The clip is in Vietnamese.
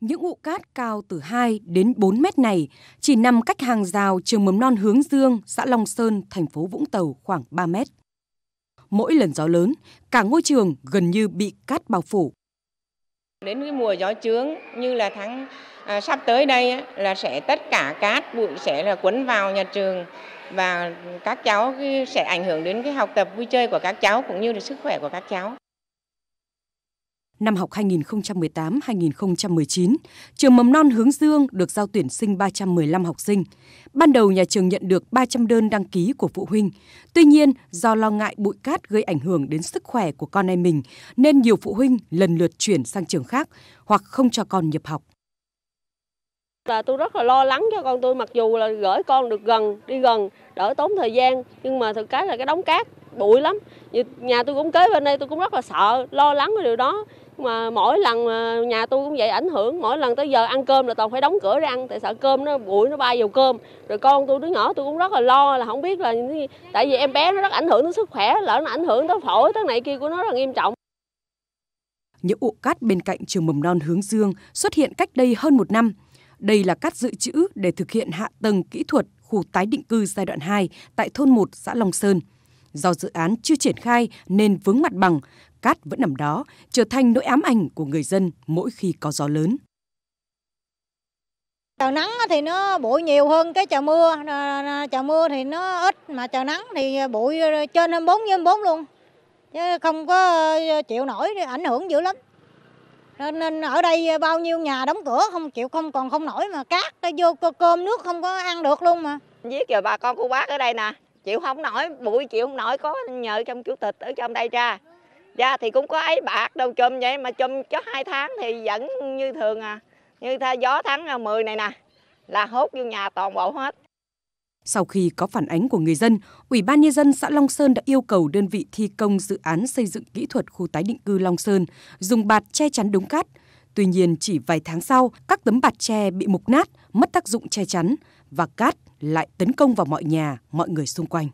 Những ụ cát cao từ 2 đến 4 mét này chỉ nằm cách hàng rào trường mầm non Hướng Dương, xã Long Sơn, thành phố Vũng Tàu khoảng 3 mét. Mỗi lần gió lớn, cả ngôi trường gần như bị cát bao phủ. Đến cái mùa gió chướng như là tháng à, sắp tới đây á, là sẽ tất cả cát bụi sẽ là quấn vào nhà trường và các cháu sẽ ảnh hưởng đến cái học tập vui chơi của các cháu cũng như là sức khỏe của các cháu năm học 2018-2019, trường mầm non Hướng Dương được giao tuyển sinh 315 học sinh. Ban đầu nhà trường nhận được 300 đơn đăng ký của phụ huynh. Tuy nhiên, do lo ngại bụi cát gây ảnh hưởng đến sức khỏe của con em mình, nên nhiều phụ huynh lần lượt chuyển sang trường khác hoặc không cho con nhập học là tôi rất là lo lắng cho con tôi mặc dù là gửi con được gần đi gần đỡ tốn thời gian nhưng mà thực cái là cái đóng cát bụi lắm nhà tôi cũng kế bên đây tôi cũng rất là sợ lo lắng cái điều đó mà mỗi lần nhà tôi cũng vậy ảnh hưởng mỗi lần tới giờ ăn cơm là toàn phải đóng cửa để ăn tại sợ cơm nó bụi nó bay vào cơm rồi con tôi đứa nhỏ tôi cũng rất là lo là không biết là tại vì em bé nó rất ảnh hưởng tới sức khỏe lỡ nó ảnh hưởng tới phổi tới này kia của nó rất là nghiêm trọng những ụ cát bên cạnh trường mầm non Hướng Dương xuất hiện cách đây hơn một năm. Đây là cát dự trữ để thực hiện hạ tầng kỹ thuật khu tái định cư giai đoạn 2 tại thôn 1 xã Long Sơn. Do dự án chưa triển khai nên vướng mặt bằng, cát vẫn nằm đó, trở thành nỗi ám ảnh của người dân mỗi khi có gió lớn. Trời nắng thì nó bụi nhiều hơn cái trời mưa, à, à, trời mưa thì nó ít mà trời nắng thì bụi trên 24 nhân 24 luôn. Chứ không có ờ, chịu nổi ảnh hưởng dữ lắm. Nên ở đây bao nhiêu nhà đóng cửa không chịu không còn không nổi mà cát vô cơm nước không có ăn được luôn mà. Giết rồi bà con cô bác ở đây nè, chịu không nổi bụi chịu không nổi có nhờ trong chủ tịch ở trong đây ra ra thì cũng có ấy bạc đâu chùm vậy mà chùm cho hai tháng thì vẫn như thường à như tha gió tháng 10 à, này nè là hốt vô nhà toàn bộ hết sau khi có phản ánh của người dân, Ủy ban Nhân dân xã Long Sơn đã yêu cầu đơn vị thi công dự án xây dựng kỹ thuật khu tái định cư Long Sơn dùng bạt che chắn đống cát, Tuy nhiên chỉ vài tháng sau, các tấm bạt tre bị mục nát, mất tác dụng che chắn và cát lại tấn công vào mọi nhà, mọi người xung quanh.